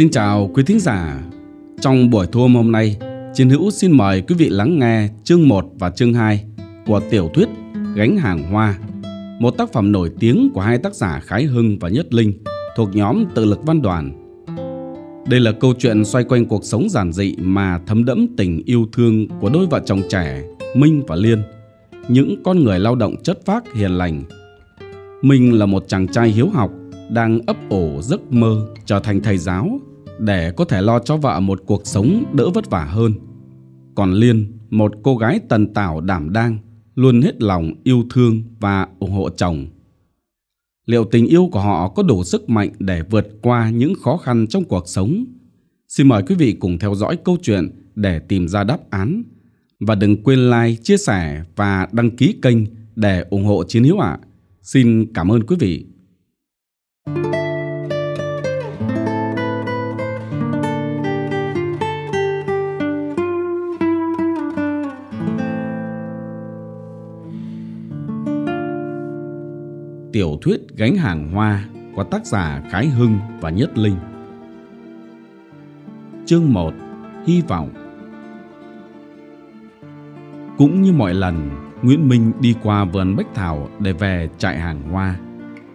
Xin chào quý thính giả. Trong buổi thu hôm nay, Chiến hữu xin mời quý vị lắng nghe chương 1 và chương 2 của tiểu thuyết Gánh hàng hoa, một tác phẩm nổi tiếng của hai tác giả Khái Hưng và Nhất Linh thuộc nhóm Tự lực văn đoàn. Đây là câu chuyện xoay quanh cuộc sống giản dị mà thấm đẫm tình yêu thương của đôi vợ chồng trẻ Minh và Liên, những con người lao động chất phác hiền lành. Minh là một chàng trai hiếu học đang ấp ủ giấc mơ trở thành thầy giáo để có thể lo cho vợ một cuộc sống đỡ vất vả hơn. Còn Liên, một cô gái tần tảo đảm đang, luôn hết lòng yêu thương và ủng hộ chồng. Liệu tình yêu của họ có đủ sức mạnh để vượt qua những khó khăn trong cuộc sống? Xin mời quý vị cùng theo dõi câu chuyện để tìm ra đáp án. Và đừng quên like, chia sẻ và đăng ký kênh để ủng hộ Chiến Hiếu ạ. À. Xin cảm ơn quý vị. Tiểu thuyết Gánh hàng hoa của tác giả Khái Hưng và Nhất Linh. Chương 1: Hy vọng. Cũng như mọi lần, Nguyễn Minh đi qua vườn Bách Thảo để về trại hàng hoa.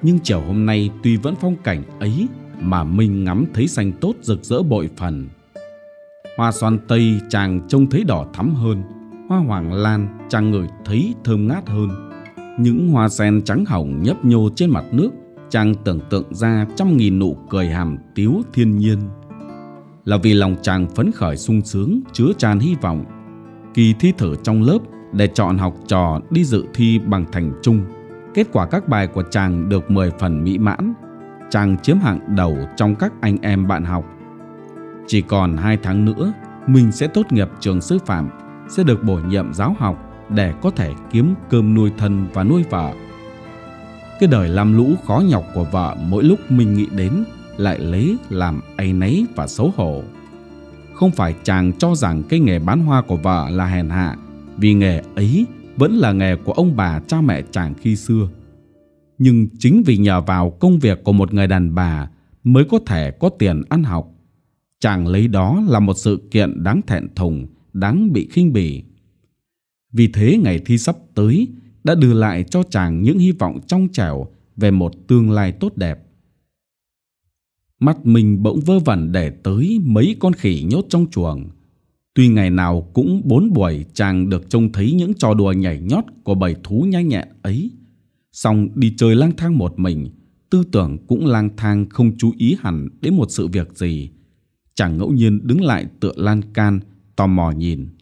Nhưng chiều hôm nay tuy vẫn phong cảnh ấy mà Minh ngắm thấy xanh tốt rực rỡ bội phần. Hoa xoan tây chàng trông thấy đỏ thắm hơn, hoa hoàng lan chàng ngửi thấy thơm ngát hơn những hoa sen trắng hồng nhấp nhô trên mặt nước chàng tưởng tượng ra trăm nghìn nụ cười hàm tiếu thiên nhiên là vì lòng chàng phấn khởi sung sướng chứa tràn hy vọng kỳ thi thử trong lớp để chọn học trò đi dự thi bằng thành trung kết quả các bài của chàng được 10 phần mỹ mãn chàng chiếm hạng đầu trong các anh em bạn học chỉ còn hai tháng nữa mình sẽ tốt nghiệp trường sư phạm sẽ được bổ nhiệm giáo học để có thể kiếm cơm nuôi thân và nuôi vợ. Cái đời lam lũ khó nhọc của vợ mỗi lúc mình nghĩ đến lại lấy làm áy nấy và xấu hổ. Không phải chàng cho rằng cái nghề bán hoa của vợ là hèn hạ, vì nghề ấy vẫn là nghề của ông bà cha mẹ chàng khi xưa. Nhưng chính vì nhờ vào công việc của một người đàn bà mới có thể có tiền ăn học. Chàng lấy đó là một sự kiện đáng thẹn thùng, đáng bị khinh bỉ. Vì thế ngày thi sắp tới đã đưa lại cho chàng những hy vọng trong trẻo về một tương lai tốt đẹp. Mắt mình bỗng vơ vẩn để tới mấy con khỉ nhốt trong chuồng. Tuy ngày nào cũng bốn buổi chàng được trông thấy những trò đùa nhảy nhót của bầy thú nhanh nhẹn ấy. Xong đi chơi lang thang một mình, tư tưởng cũng lang thang không chú ý hẳn đến một sự việc gì. Chàng ngẫu nhiên đứng lại tựa lan can, tò mò nhìn.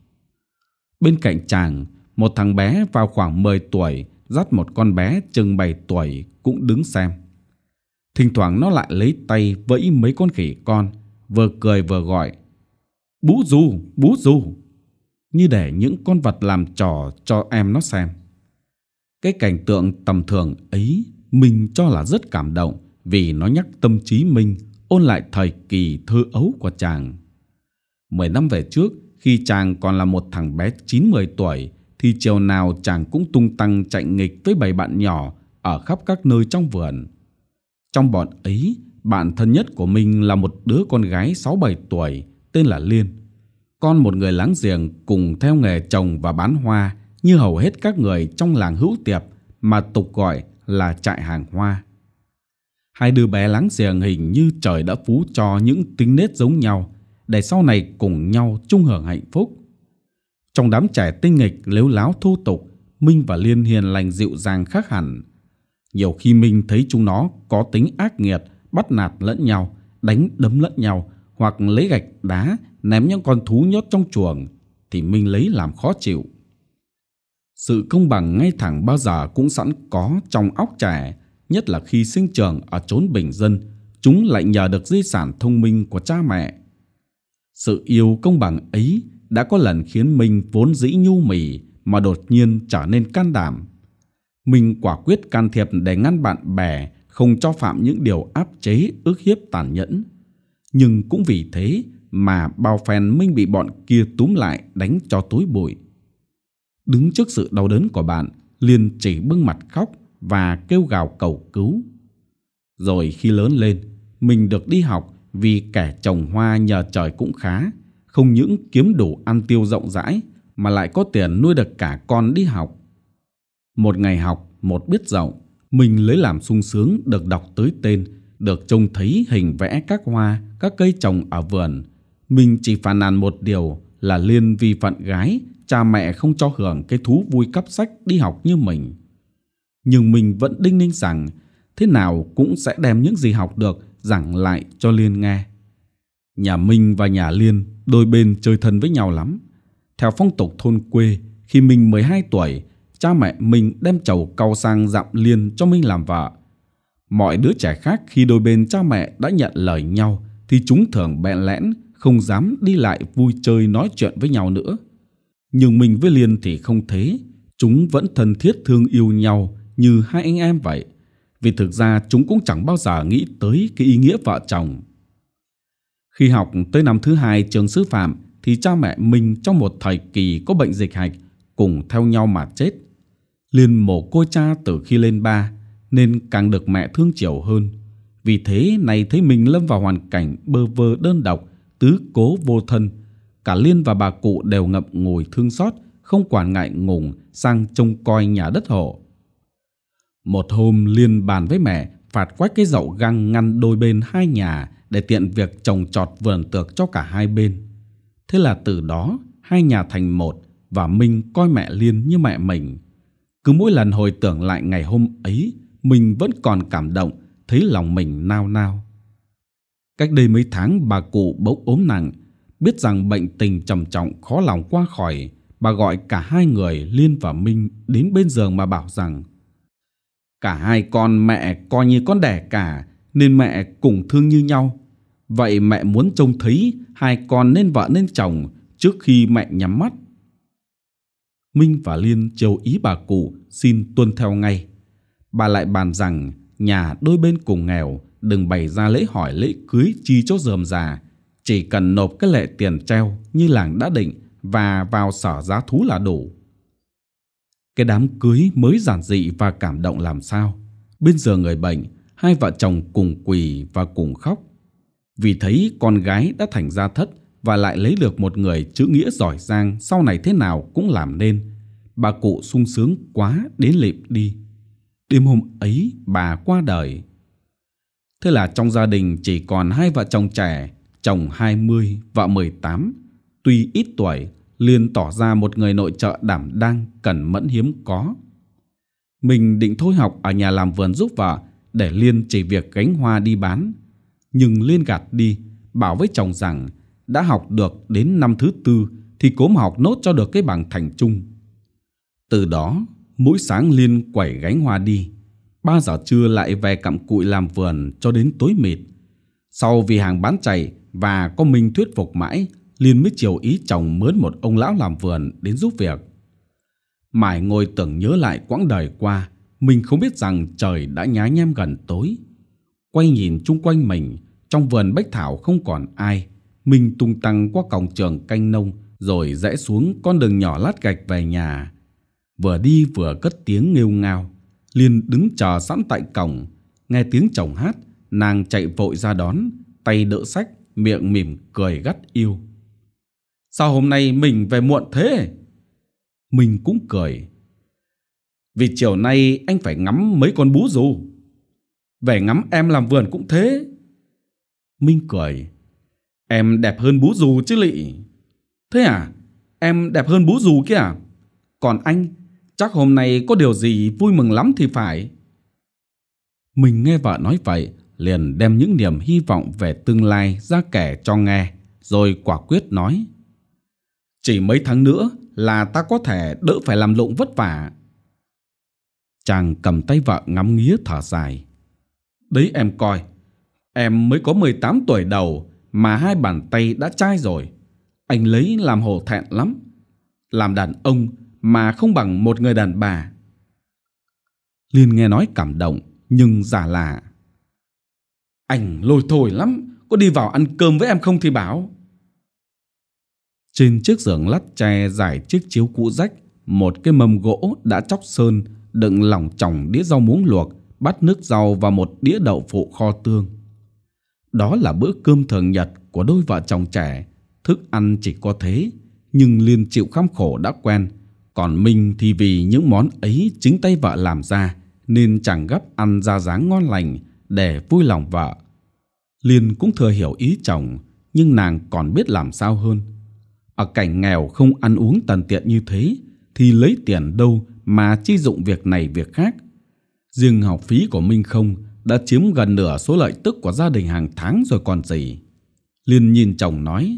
Bên cạnh chàng, một thằng bé vào khoảng 10 tuổi dắt một con bé chừng 7 tuổi cũng đứng xem. Thỉnh thoảng nó lại lấy tay vẫy mấy con khỉ con, vừa cười vừa gọi. Bú du, bú du. Như để những con vật làm trò cho em nó xem. Cái cảnh tượng tầm thường ấy mình cho là rất cảm động vì nó nhắc tâm trí mình ôn lại thời kỳ thơ ấu của chàng. Mười năm về trước, khi chàng còn là một thằng bé 9-10 tuổi thì chiều nào chàng cũng tung tăng chạy nghịch với bảy bạn nhỏ ở khắp các nơi trong vườn. Trong bọn ấy, bạn thân nhất của mình là một đứa con gái 6-7 tuổi tên là Liên. Con một người láng giềng cùng theo nghề trồng và bán hoa như hầu hết các người trong làng hữu tiệp mà tục gọi là trại hàng hoa. Hai đứa bé láng giềng hình như trời đã phú cho những tính nết giống nhau để sau này cùng nhau chung hưởng hạnh phúc. Trong đám trẻ tinh nghịch lếu láo thu tục, Minh và Liên hiền lành dịu dàng khác hẳn. Nhiều khi Minh thấy chúng nó có tính ác nghiệt, bắt nạt lẫn nhau, đánh đấm lẫn nhau hoặc lấy gạch đá ném những con thú nhốt trong chuồng thì Minh lấy làm khó chịu. Sự công bằng ngay thẳng bao giờ cũng sẵn có trong óc trẻ, nhất là khi sinh trưởng ở chốn bình dân, chúng lại nhờ được di sản thông minh của cha mẹ sự yêu công bằng ấy đã có lần khiến mình vốn dĩ nhu mì mà đột nhiên trở nên can đảm. Mình quả quyết can thiệp để ngăn bạn bè không cho phạm những điều áp chế ức hiếp tàn nhẫn. Nhưng cũng vì thế mà bao phen Minh bị bọn kia túm lại đánh cho tối bụi. Đứng trước sự đau đớn của bạn, liền chỉ bưng mặt khóc và kêu gào cầu cứu. Rồi khi lớn lên, mình được đi học vì kẻ trồng hoa nhờ trời cũng khá, không những kiếm đủ ăn tiêu rộng rãi mà lại có tiền nuôi được cả con đi học. Một ngày học, một biết rộng, mình lấy làm sung sướng được đọc tới tên, được trông thấy hình vẽ các hoa, các cây trồng ở vườn. Mình chỉ phàn nàn một điều là liên vi phận gái, cha mẹ không cho hưởng cái thú vui cắp sách đi học như mình. Nhưng mình vẫn đinh ninh rằng thế nào cũng sẽ đem những gì học được giảng lại cho Liên nghe. Nhà Minh và nhà Liên đôi bên chơi thân với nhau lắm. Theo phong tục thôn quê, khi Minh 12 tuổi, cha mẹ Minh đem chầu cao sang dặm Liên cho Minh làm vợ. Mọi đứa trẻ khác khi đôi bên cha mẹ đã nhận lời nhau thì chúng thường bẹn lẽn, không dám đi lại vui chơi nói chuyện với nhau nữa. Nhưng mình với Liên thì không thế, chúng vẫn thân thiết thương yêu nhau như hai anh em vậy vì thực ra chúng cũng chẳng bao giờ nghĩ tới cái ý nghĩa vợ chồng. Khi học tới năm thứ hai trường sư phạm thì cha mẹ mình trong một thời kỳ có bệnh dịch hạch cùng theo nhau mà chết. Liên mồ côi cha từ khi lên ba nên càng được mẹ thương chiều hơn. Vì thế này thấy mình lâm vào hoàn cảnh bơ vơ đơn độc, tứ cố vô thân. Cả Liên và bà cụ đều ngậm ngùi thương xót, không quản ngại ngùng sang trông coi nhà đất hộ. Một hôm Liên bàn với mẹ phạt quách cái dậu găng ngăn đôi bên hai nhà để tiện việc trồng trọt vườn tược cho cả hai bên. Thế là từ đó hai nhà thành một và Minh coi mẹ Liên như mẹ mình. Cứ mỗi lần hồi tưởng lại ngày hôm ấy, mình vẫn còn cảm động, thấy lòng mình nao nao. Cách đây mấy tháng bà cụ bỗng ốm nặng, biết rằng bệnh tình trầm trọng khó lòng qua khỏi, bà gọi cả hai người Liên và Minh đến bên giường mà bảo rằng Cả hai con mẹ coi như con đẻ cả nên mẹ cùng thương như nhau. Vậy mẹ muốn trông thấy hai con nên vợ nên chồng trước khi mẹ nhắm mắt. Minh và Liên chiều ý bà cụ xin tuân theo ngay. Bà lại bàn rằng nhà đôi bên cùng nghèo đừng bày ra lễ hỏi lễ cưới chi cho dườm già. Chỉ cần nộp cái lệ tiền treo như làng đã định và vào sở giá thú là đủ. Cái đám cưới mới giản dị và cảm động làm sao. Bên giờ người bệnh, hai vợ chồng cùng quỳ và cùng khóc. Vì thấy con gái đã thành ra thất và lại lấy được một người chữ nghĩa giỏi giang sau này thế nào cũng làm nên. Bà cụ sung sướng quá đến lịm đi. Đêm hôm ấy bà qua đời. Thế là trong gia đình chỉ còn hai vợ chồng trẻ, chồng 20, vợ 18. Tuy ít tuổi Liên tỏ ra một người nội trợ đảm đang cần mẫn hiếm có. Mình định thôi học ở nhà làm vườn giúp vợ để Liên chỉ việc gánh hoa đi bán. Nhưng Liên gạt đi, bảo với chồng rằng đã học được đến năm thứ tư thì cố học nốt cho được cái bằng thành trung. Từ đó, mỗi sáng Liên quẩy gánh hoa đi, ba giờ trưa lại về cặm cụi làm vườn cho đến tối mệt. Sau vì hàng bán chạy và có mình thuyết phục mãi Liên mới chiều ý chồng mướn một ông lão làm vườn đến giúp việc. mãi ngồi tưởng nhớ lại quãng đời qua, mình không biết rằng trời đã nhá nhem gần tối. Quay nhìn chung quanh mình, trong vườn bách thảo không còn ai. Mình tung tăng qua cổng trường canh nông, rồi rẽ xuống con đường nhỏ lát gạch về nhà. Vừa đi vừa cất tiếng nghêu ngao. Liên đứng chờ sẵn tại cổng, nghe tiếng chồng hát, nàng chạy vội ra đón, tay đỡ sách, miệng mỉm cười gắt yêu. Sao hôm nay mình về muộn thế? Mình cũng cười. Vì chiều nay anh phải ngắm mấy con bú rù. Về ngắm em làm vườn cũng thế. Minh cười. Em đẹp hơn bú rù chứ lị. Thế à? Em đẹp hơn bú rù kia à? Còn anh, chắc hôm nay có điều gì vui mừng lắm thì phải. Mình nghe vợ nói vậy, liền đem những niềm hy vọng về tương lai ra kể cho nghe, rồi quả quyết nói. Chỉ mấy tháng nữa là ta có thể đỡ phải làm lộn vất vả. Chàng cầm tay vợ ngắm nghía thở dài. Đấy em coi, em mới có 18 tuổi đầu mà hai bàn tay đã chai rồi. Anh lấy làm hổ thẹn lắm. Làm đàn ông mà không bằng một người đàn bà. Liên nghe nói cảm động nhưng giả lạ. Anh lôi thổi lắm, có đi vào ăn cơm với em không thì bảo. Trên chiếc giường lát tre dài chiếc chiếu cũ rách, một cái mâm gỗ đã chóc sơn, đựng lòng tròng đĩa rau muống luộc, bát nước rau và một đĩa đậu phụ kho tương. Đó là bữa cơm thường nhật của đôi vợ chồng trẻ, thức ăn chỉ có thế, nhưng Liên chịu kham khổ đã quen, còn Minh thì vì những món ấy chính tay vợ làm ra nên chẳng gấp ăn ra dáng ngon lành để vui lòng vợ. Liên cũng thừa hiểu ý chồng, nhưng nàng còn biết làm sao hơn. Ở à, cảnh nghèo không ăn uống tần tiện như thế thì lấy tiền đâu mà chi dụng việc này việc khác. Riêng học phí của Minh Không đã chiếm gần nửa số lợi tức của gia đình hàng tháng rồi còn gì. Liên nhìn chồng nói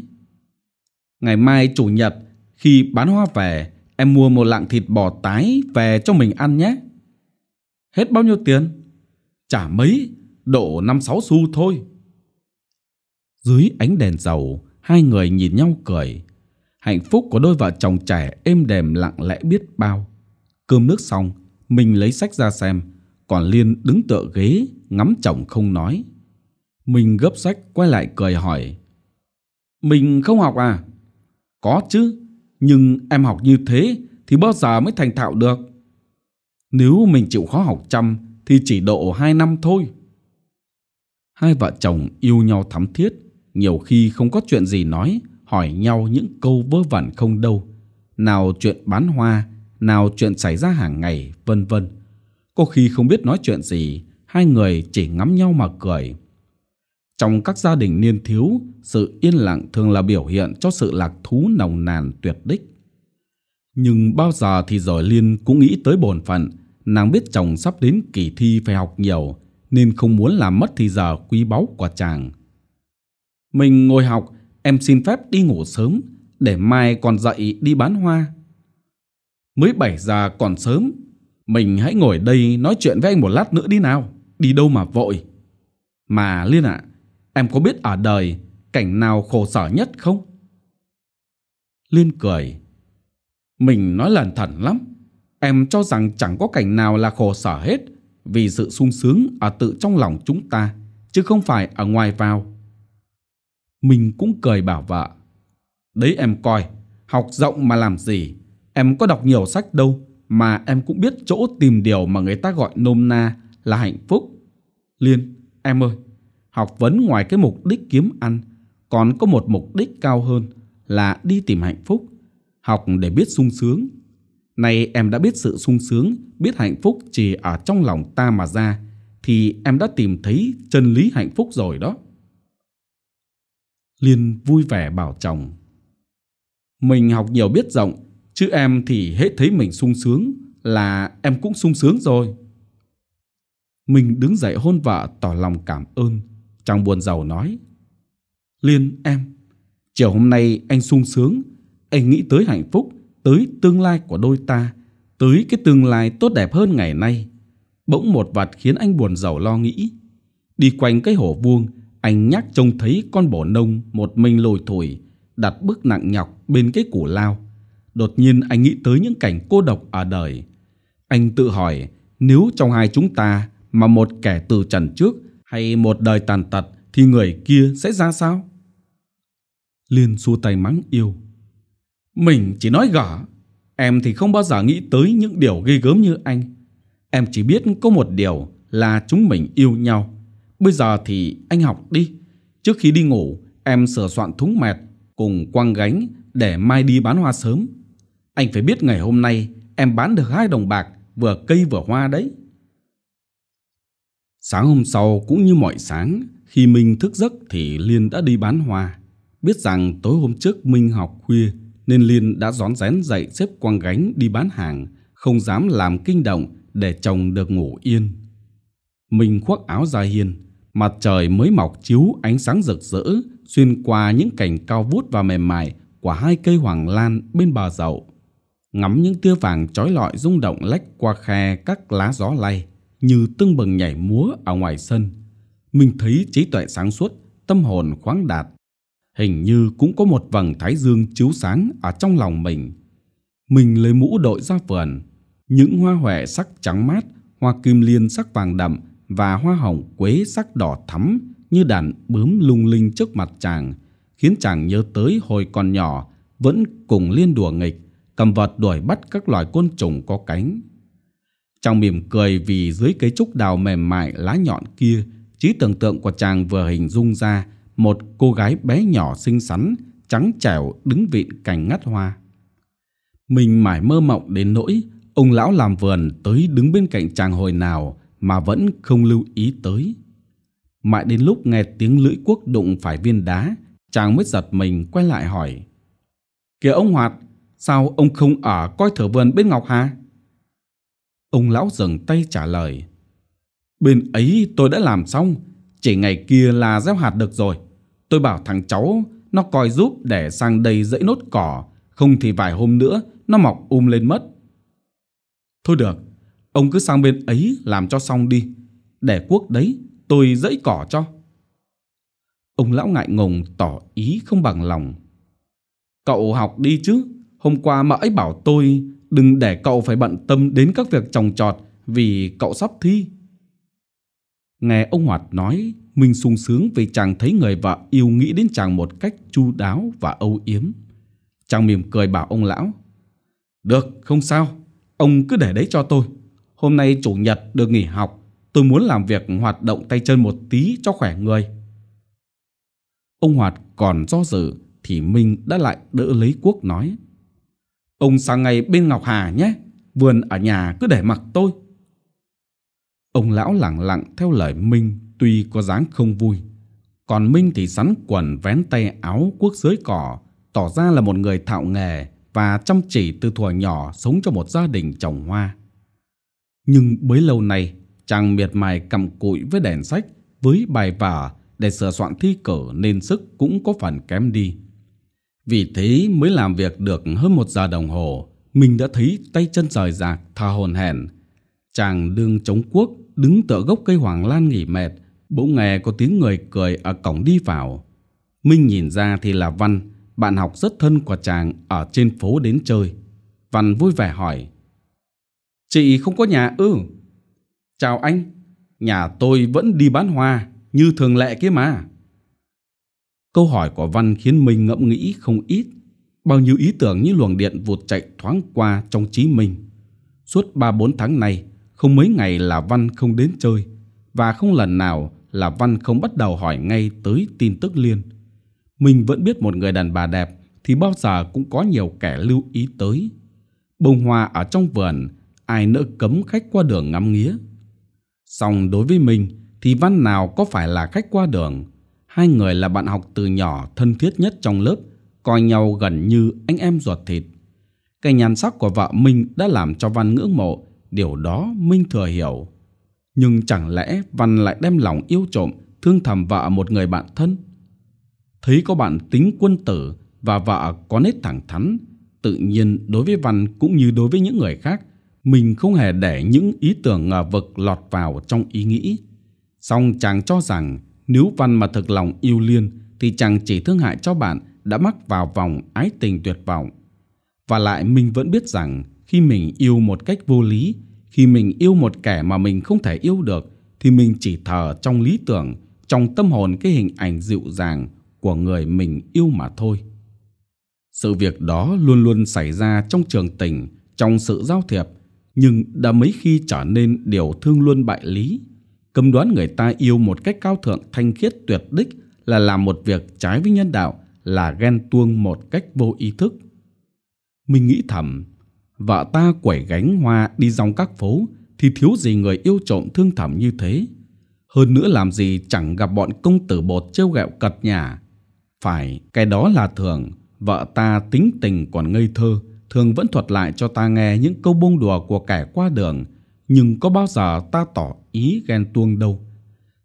Ngày mai chủ nhật khi bán hoa về em mua một lạng thịt bò tái về cho mình ăn nhé. Hết bao nhiêu tiền? Chả mấy, độ 5-6 xu thôi. Dưới ánh đèn dầu, hai người nhìn nhau cười. Hạnh phúc của đôi vợ chồng trẻ êm đềm lặng lẽ biết bao. Cơm nước xong, mình lấy sách ra xem, còn Liên đứng tựa ghế ngắm chồng không nói. Mình gấp sách quay lại cười hỏi. Mình không học à? Có chứ, nhưng em học như thế thì bao giờ mới thành thạo được? Nếu mình chịu khó học chăm thì chỉ độ 2 năm thôi. Hai vợ chồng yêu nhau thắm thiết, nhiều khi không có chuyện gì nói hỏi nhau những câu vớ vẩn không đâu, nào chuyện bán hoa, nào chuyện xảy ra hàng ngày, vân vân. Có khi không biết nói chuyện gì, hai người chỉ ngắm nhau mà cười. Trong các gia đình niên thiếu, sự yên lặng thường là biểu hiện cho sự lạc thú nồng nàn tuyệt đích. Nhưng bao giờ thì giỏi Liên cũng nghĩ tới bổn phận, nàng biết chồng sắp đến kỳ thi phải học nhiều, nên không muốn làm mất thì giờ quý báu của chàng. Mình ngồi học Em xin phép đi ngủ sớm để mai còn dậy đi bán hoa. Mới bảy giờ còn sớm, mình hãy ngồi đây nói chuyện với anh một lát nữa đi nào, đi đâu mà vội. Mà Liên ạ, em có biết ở đời cảnh nào khổ sở nhất không? Liên cười. Mình nói lần thần lắm, em cho rằng chẳng có cảnh nào là khổ sở hết vì sự sung sướng ở tự trong lòng chúng ta chứ không phải ở ngoài vào. Mình cũng cười bảo vợ. Đấy em coi, học rộng mà làm gì? Em có đọc nhiều sách đâu mà em cũng biết chỗ tìm điều mà người ta gọi nôm na là hạnh phúc. Liên, em ơi, học vấn ngoài cái mục đích kiếm ăn còn có một mục đích cao hơn là đi tìm hạnh phúc, học để biết sung sướng. Nay em đã biết sự sung sướng, biết hạnh phúc chỉ ở trong lòng ta mà ra thì em đã tìm thấy chân lý hạnh phúc rồi đó. Liên vui vẻ bảo chồng. Mình học nhiều biết rộng, chứ em thì hết thấy mình sung sướng là em cũng sung sướng rồi. Mình đứng dậy hôn vợ tỏ lòng cảm ơn, chàng buồn giàu nói. Liên em, chiều hôm nay anh sung sướng, anh nghĩ tới hạnh phúc, tới tương lai của đôi ta, tới cái tương lai tốt đẹp hơn ngày nay. Bỗng một vật khiến anh buồn giàu lo nghĩ. Đi quanh cái hổ vuông, anh nhắc trông thấy con bổ nông một mình lồi thổi, đặt bước nặng nhọc bên cái củ lao. Đột nhiên anh nghĩ tới những cảnh cô độc ở đời. Anh tự hỏi, nếu trong hai chúng ta mà một kẻ từ trần trước hay một đời tàn tật thì người kia sẽ ra sao? Liên xua tay mắng yêu. Mình chỉ nói gở, em thì không bao giờ nghĩ tới những điều ghê gớm như anh. Em chỉ biết có một điều là chúng mình yêu nhau. Bây giờ thì anh học đi. Trước khi đi ngủ, em sửa soạn thúng mẹt cùng quăng gánh để mai đi bán hoa sớm. Anh phải biết ngày hôm nay em bán được hai đồng bạc vừa cây vừa hoa đấy. Sáng hôm sau cũng như mọi sáng, khi Minh thức giấc thì Liên đã đi bán hoa. Biết rằng tối hôm trước Minh học khuya nên Liên đã rón rén dậy xếp quăng gánh đi bán hàng, không dám làm kinh động để chồng được ngủ yên. Minh khoác áo ra hiên, mặt trời mới mọc chiếu ánh sáng rực rỡ xuyên qua những cành cao vút và mềm mại của hai cây hoàng lan bên bờ dậu ngắm những tia vàng trói lọi rung động lách qua khe các lá gió lay như tưng bừng nhảy múa ở ngoài sân mình thấy trí tuệ sáng suốt tâm hồn khoáng đạt hình như cũng có một vầng thái dương chiếu sáng ở trong lòng mình mình lấy mũ đội ra vườn những hoa huệ sắc trắng mát hoa kim liên sắc vàng đậm và hoa hồng quế sắc đỏ thắm như đàn bướm lung linh trước mặt chàng, khiến chàng nhớ tới hồi còn nhỏ vẫn cùng liên đùa nghịch, cầm vật đuổi bắt các loài côn trùng có cánh. trong mỉm cười vì dưới cây trúc đào mềm mại lá nhọn kia, trí tưởng tượng của chàng vừa hình dung ra một cô gái bé nhỏ xinh xắn, trắng trẻo đứng vịn cành ngắt hoa. Mình mải mơ mộng đến nỗi ông lão làm vườn tới đứng bên cạnh chàng hồi nào mà vẫn không lưu ý tới. Mãi đến lúc nghe tiếng lưỡi cuốc đụng phải viên đá, chàng mới giật mình quay lại hỏi. Kìa ông Hoạt, sao ông không ở coi thở vườn bên Ngọc Hà? Ông lão dừng tay trả lời. Bên ấy tôi đã làm xong, chỉ ngày kia là gieo hạt được rồi. Tôi bảo thằng cháu nó coi giúp để sang đây dẫy nốt cỏ, không thì vài hôm nữa nó mọc um lên mất. Thôi được, Ông cứ sang bên ấy làm cho xong đi. Để quốc đấy, tôi dẫy cỏ cho. Ông lão ngại ngùng tỏ ý không bằng lòng. Cậu học đi chứ. Hôm qua mà ấy bảo tôi đừng để cậu phải bận tâm đến các việc trồng trọt vì cậu sắp thi. Nghe ông Hoạt nói, mình sung sướng vì chàng thấy người vợ yêu nghĩ đến chàng một cách chu đáo và âu yếm. Chàng mỉm cười bảo ông lão. Được, không sao. Ông cứ để đấy cho tôi. Hôm nay chủ nhật được nghỉ học, tôi muốn làm việc hoạt động tay chân một tí cho khỏe người. Ông Hoạt còn do dự thì Minh đã lại đỡ lấy Quốc nói. Ông sang ngày bên Ngọc Hà nhé, vườn ở nhà cứ để mặc tôi. Ông lão lặng lặng theo lời Minh tuy có dáng không vui. Còn Minh thì sắn quần vén tay áo quốc dưới cỏ, tỏ ra là một người thạo nghề và chăm chỉ từ thuở nhỏ sống cho một gia đình trồng hoa. Nhưng bấy lâu nay, chàng miệt mài cầm cụi với đèn sách, với bài vả để sửa soạn thi cử nên sức cũng có phần kém đi. Vì thế mới làm việc được hơn một giờ đồng hồ, mình đã thấy tay chân rời rạc, tha hồn hển. Chàng đương chống quốc, đứng tựa gốc cây hoàng lan nghỉ mệt, bỗng nghe có tiếng người cười ở cổng đi vào. Minh nhìn ra thì là Văn, bạn học rất thân của chàng ở trên phố đến chơi. Văn vui vẻ hỏi, Chị không có nhà ư? Ừ. Chào anh, nhà tôi vẫn đi bán hoa như thường lệ kia mà. Câu hỏi của Văn khiến mình ngẫm nghĩ không ít. Bao nhiêu ý tưởng như luồng điện vụt chạy thoáng qua trong trí mình. Suốt 3-4 tháng này, không mấy ngày là Văn không đến chơi và không lần nào là Văn không bắt đầu hỏi ngay tới tin tức liên. Mình vẫn biết một người đàn bà đẹp thì bao giờ cũng có nhiều kẻ lưu ý tới. Bông hoa ở trong vườn ai nỡ cấm khách qua đường ngắm nghĩa. Song đối với mình thì Văn nào có phải là khách qua đường. Hai người là bạn học từ nhỏ thân thiết nhất trong lớp, coi nhau gần như anh em ruột thịt. Cái nhàn sắc của vợ Minh đã làm cho Văn ngưỡng mộ, điều đó Minh thừa hiểu. Nhưng chẳng lẽ Văn lại đem lòng yêu trộm, thương thầm vợ một người bạn thân? Thấy có bạn tính quân tử và vợ có nét thẳng thắn, tự nhiên đối với Văn cũng như đối với những người khác mình không hề để những ý tưởng ngờ vực lọt vào trong ý nghĩ song chàng cho rằng nếu văn mà thực lòng yêu liên thì chàng chỉ thương hại cho bạn đã mắc vào vòng ái tình tuyệt vọng và lại mình vẫn biết rằng khi mình yêu một cách vô lý khi mình yêu một kẻ mà mình không thể yêu được thì mình chỉ thờ trong lý tưởng trong tâm hồn cái hình ảnh dịu dàng của người mình yêu mà thôi sự việc đó luôn luôn xảy ra trong trường tình trong sự giao thiệp nhưng đã mấy khi trở nên điều thương luân bại lý. Cấm đoán người ta yêu một cách cao thượng thanh khiết tuyệt đích là làm một việc trái với nhân đạo là ghen tuông một cách vô ý thức. Mình nghĩ thầm, vợ ta quẩy gánh hoa đi dòng các phố thì thiếu gì người yêu trộm thương thầm như thế. Hơn nữa làm gì chẳng gặp bọn công tử bột trêu ghẹo cật nhà. Phải, cái đó là thường, vợ ta tính tình còn ngây thơ, thường vẫn thuật lại cho ta nghe những câu bông đùa của kẻ qua đường, nhưng có bao giờ ta tỏ ý ghen tuông đâu.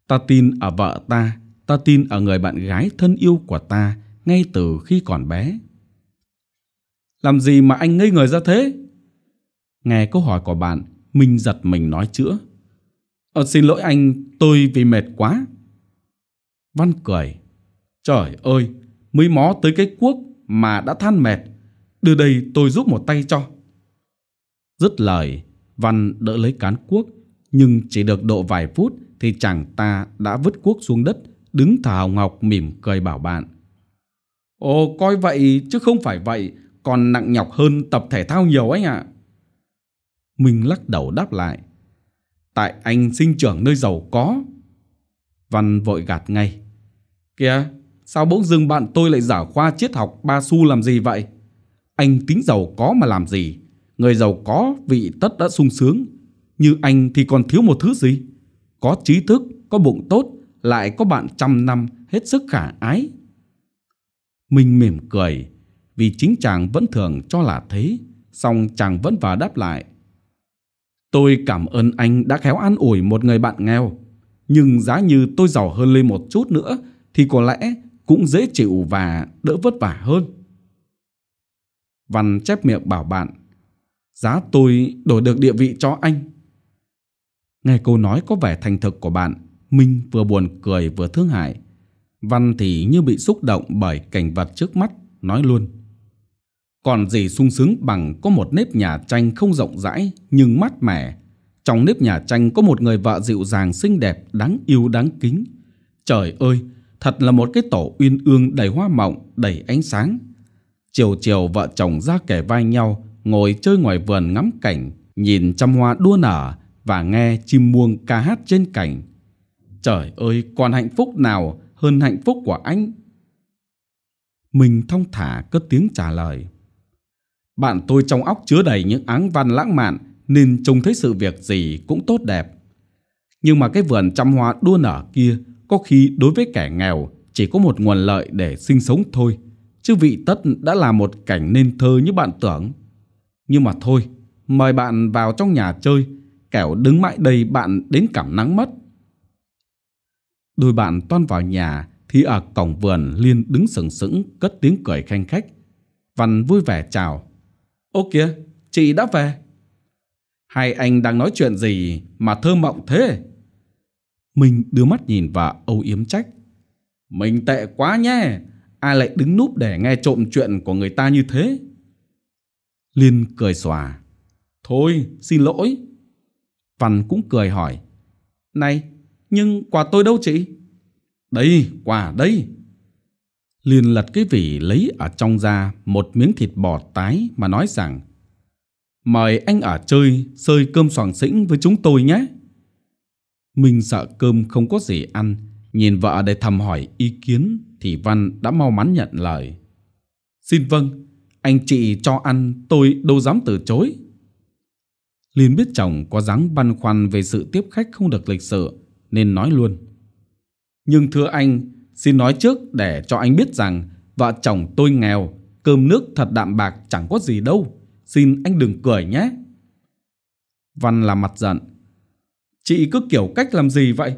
Ta tin ở vợ ta, ta tin ở người bạn gái thân yêu của ta ngay từ khi còn bé. Làm gì mà anh ngây người ra thế? Nghe câu hỏi của bạn, mình giật mình nói chữa. Ờ, xin lỗi anh, tôi vì mệt quá. Văn cười. Trời ơi, mới mó tới cái cuốc mà đã than mệt đưa đây tôi giúp một tay cho dứt lời văn đỡ lấy cán cuốc nhưng chỉ được độ vài phút thì chàng ta đã vứt cuốc xuống đất đứng thở hồng ngọc mỉm cười bảo bạn ồ coi vậy chứ không phải vậy còn nặng nhọc hơn tập thể thao nhiều anh ạ à. minh lắc đầu đáp lại tại anh sinh trưởng nơi giàu có văn vội gạt ngay kìa sao bỗng dưng bạn tôi lại giả khoa triết học ba xu làm gì vậy anh tính giàu có mà làm gì? Người giàu có vị tất đã sung sướng. Như anh thì còn thiếu một thứ gì? Có trí thức, có bụng tốt, lại có bạn trăm năm hết sức khả ái. Mình mỉm cười, vì chính chàng vẫn thường cho là thế, song chàng vẫn vào đáp lại. Tôi cảm ơn anh đã khéo an ủi một người bạn nghèo, nhưng giá như tôi giàu hơn lên một chút nữa thì có lẽ cũng dễ chịu và đỡ vất vả hơn. Văn chép miệng bảo bạn Giá tôi đổi được địa vị cho anh Nghe câu nói có vẻ thành thực của bạn Minh vừa buồn cười vừa thương hại Văn thì như bị xúc động bởi cảnh vật trước mắt Nói luôn Còn gì sung sướng bằng có một nếp nhà tranh không rộng rãi Nhưng mát mẻ Trong nếp nhà tranh có một người vợ dịu dàng xinh đẹp đáng yêu đáng kính Trời ơi Thật là một cái tổ uyên ương đầy hoa mộng, đầy ánh sáng Chiều chiều vợ chồng ra kẻ vai nhau, ngồi chơi ngoài vườn ngắm cảnh, nhìn trăm hoa đua nở và nghe chim muông ca hát trên cảnh. Trời ơi, còn hạnh phúc nào hơn hạnh phúc của anh? Mình thong thả cất tiếng trả lời. Bạn tôi trong óc chứa đầy những áng văn lãng mạn nên trông thấy sự việc gì cũng tốt đẹp. Nhưng mà cái vườn trăm hoa đua nở kia có khi đối với kẻ nghèo chỉ có một nguồn lợi để sinh sống thôi. Chứ vị tất đã là một cảnh nên thơ như bạn tưởng. Nhưng mà thôi, mời bạn vào trong nhà chơi, kẻo đứng mãi đây bạn đến cảm nắng mất. Đôi bạn toan vào nhà thì ở cổng vườn Liên đứng sừng sững cất tiếng cười khanh khách. Văn vui vẻ chào. Ô kìa, chị đã về. Hai anh đang nói chuyện gì mà thơ mộng thế? Mình đưa mắt nhìn và âu yếm trách. Mình tệ quá nhé, ai lại đứng núp để nghe trộm chuyện của người ta như thế? Liên cười xòa. Thôi, xin lỗi. Văn cũng cười hỏi. Này, nhưng quà tôi đâu chị? Đây, quà đây. Liên lật cái vỉ lấy ở trong ra một miếng thịt bò tái mà nói rằng Mời anh ở chơi, sơi cơm soàng sĩnh với chúng tôi nhé. Mình sợ cơm không có gì ăn, nhìn vợ để thầm hỏi ý kiến thì Văn đã mau mắn nhận lời. Xin vâng, anh chị cho ăn tôi đâu dám từ chối. Liên biết chồng có dáng băn khoăn về sự tiếp khách không được lịch sự nên nói luôn. Nhưng thưa anh, xin nói trước để cho anh biết rằng vợ chồng tôi nghèo, cơm nước thật đạm bạc chẳng có gì đâu. Xin anh đừng cười nhé. Văn là mặt giận. Chị cứ kiểu cách làm gì vậy?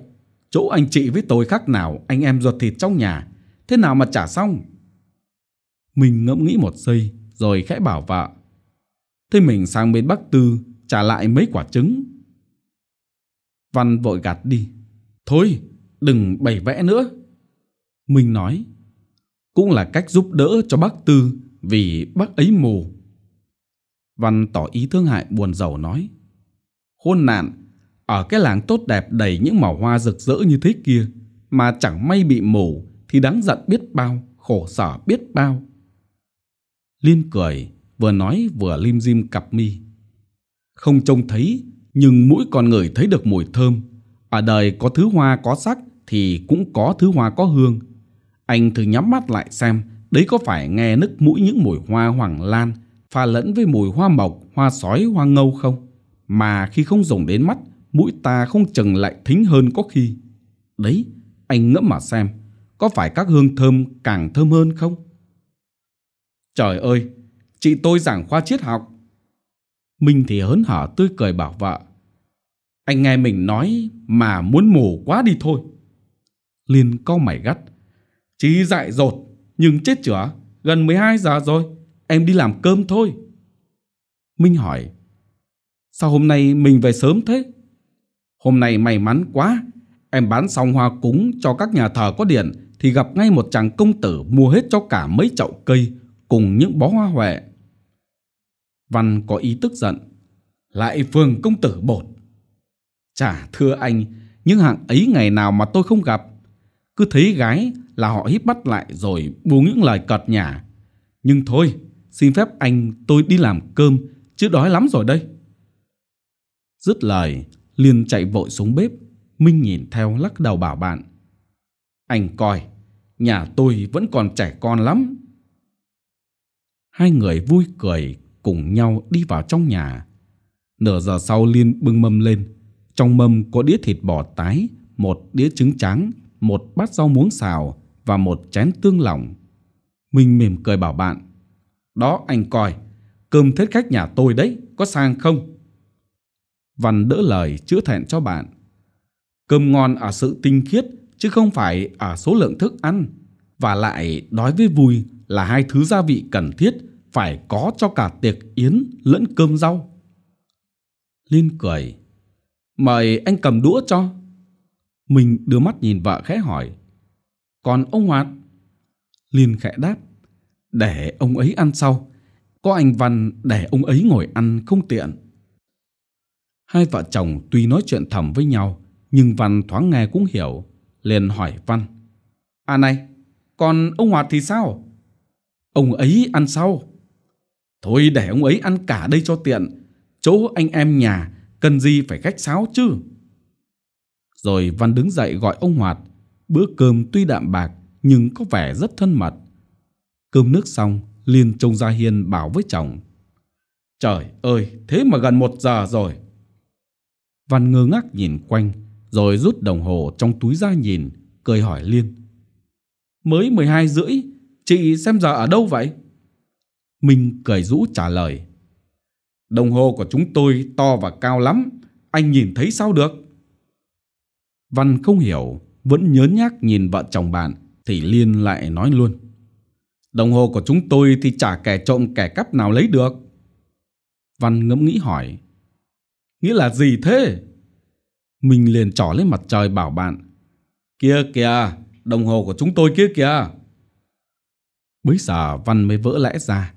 Chỗ anh chị với tôi khác nào anh em ruột thịt trong nhà thế nào mà trả xong? Mình ngẫm nghĩ một giây rồi khẽ bảo vợ. Thế mình sang bên Bắc Tư trả lại mấy quả trứng. Văn vội gạt đi. Thôi, đừng bày vẽ nữa. Mình nói, cũng là cách giúp đỡ cho bác Tư vì bác ấy mù. Văn tỏ ý thương hại buồn giàu nói. Khôn nạn, ở cái làng tốt đẹp đầy những màu hoa rực rỡ như thế kia mà chẳng may bị mù thì đáng giận biết bao, khổ sở biết bao. Liên cười, vừa nói vừa lim dim cặp mi. Không trông thấy, nhưng mũi con người thấy được mùi thơm. Ở đời có thứ hoa có sắc thì cũng có thứ hoa có hương. Anh thử nhắm mắt lại xem, đấy có phải nghe nức mũi những mùi hoa hoàng lan pha lẫn với mùi hoa mộc, hoa sói, hoa ngâu không? Mà khi không dùng đến mắt, mũi ta không chừng lại thính hơn có khi. Đấy, anh ngẫm mà xem có phải các hương thơm càng thơm hơn không? Trời ơi, chị tôi giảng khoa triết học. minh thì hớn hở tươi cười bảo vợ. Anh nghe mình nói mà muốn mổ quá đi thôi. Liên co mày gắt. Chí dại dột, nhưng chết chửa, gần 12 giờ rồi, em đi làm cơm thôi. Minh hỏi, sao hôm nay mình về sớm thế? Hôm nay may mắn quá, em bán xong hoa cúng cho các nhà thờ có điện thì gặp ngay một chàng công tử mua hết cho cả mấy chậu cây cùng những bó hoa huệ. Văn có ý tức giận, lại phường công tử bột. Chả thưa anh, những hạng ấy ngày nào mà tôi không gặp. Cứ thấy gái là họ hít bắt lại rồi buông những lời cợt nhả. Nhưng thôi, xin phép anh tôi đi làm cơm, chứ đói lắm rồi đây. Dứt lời, liền chạy vội xuống bếp. Minh nhìn theo lắc đầu bảo bạn. Anh coi, nhà tôi vẫn còn trẻ con lắm. Hai người vui cười cùng nhau đi vào trong nhà. Nửa giờ sau Liên bưng mâm lên. Trong mâm có đĩa thịt bò tái, một đĩa trứng trắng, một bát rau muống xào và một chén tương lỏng. Minh mỉm cười bảo bạn. Đó anh coi, cơm thết khách nhà tôi đấy, có sang không? Văn đỡ lời chữa thẹn cho bạn. Cơm ngon ở à, sự tinh khiết chứ không phải ở số lượng thức ăn. Và lại đói với vui là hai thứ gia vị cần thiết phải có cho cả tiệc yến lẫn cơm rau. Liên cười. Mời anh cầm đũa cho. Mình đưa mắt nhìn vợ khẽ hỏi. Còn ông Hoạt? Liên khẽ đáp. Để ông ấy ăn sau. Có anh Văn để ông ấy ngồi ăn không tiện. Hai vợ chồng tuy nói chuyện thầm với nhau, nhưng Văn thoáng nghe cũng hiểu liền hỏi Văn. À này, còn ông Hoạt thì sao? Ông ấy ăn sau. Thôi để ông ấy ăn cả đây cho tiện. Chỗ anh em nhà, cần gì phải khách sáo chứ? Rồi Văn đứng dậy gọi ông Hoạt. Bữa cơm tuy đạm bạc, nhưng có vẻ rất thân mật. Cơm nước xong, liền trông ra hiên bảo với chồng. Trời ơi, thế mà gần một giờ rồi. Văn ngơ ngác nhìn quanh, rồi rút đồng hồ trong túi ra nhìn, cười hỏi Liên. Mới 12 rưỡi, chị xem giờ ở đâu vậy? Minh cười rũ trả lời. Đồng hồ của chúng tôi to và cao lắm, anh nhìn thấy sao được? Văn không hiểu, vẫn nhớ nhác nhìn vợ chồng bạn, thì Liên lại nói luôn. Đồng hồ của chúng tôi thì chả kẻ trộm kẻ cắp nào lấy được. Văn ngẫm nghĩ hỏi. Nghĩa là gì thế? Mình liền trỏ lên mặt trời bảo bạn. Kia kìa, đồng hồ của chúng tôi kia kìa. Bấy giờ Văn mới vỡ lẽ ra.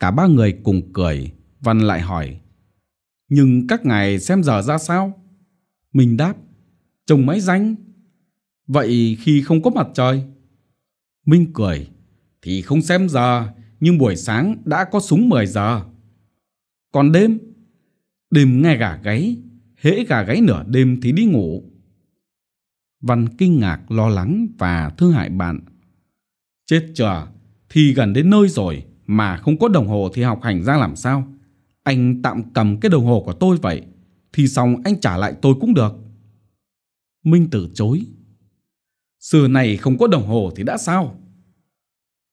Cả ba người cùng cười, Văn lại hỏi. Nhưng các ngài xem giờ ra sao? Mình đáp, trông máy danh. Vậy khi không có mặt trời? Minh cười, thì không xem giờ, nhưng buổi sáng đã có súng 10 giờ. Còn đêm, đêm nghe gà gáy, hễ gà gáy nửa đêm thì đi ngủ. Văn kinh ngạc lo lắng và thương hại bạn. Chết chờ, thì gần đến nơi rồi mà không có đồng hồ thì học hành ra làm sao? Anh tạm cầm cái đồng hồ của tôi vậy, thì xong anh trả lại tôi cũng được. Minh từ chối. Xưa này không có đồng hồ thì đã sao?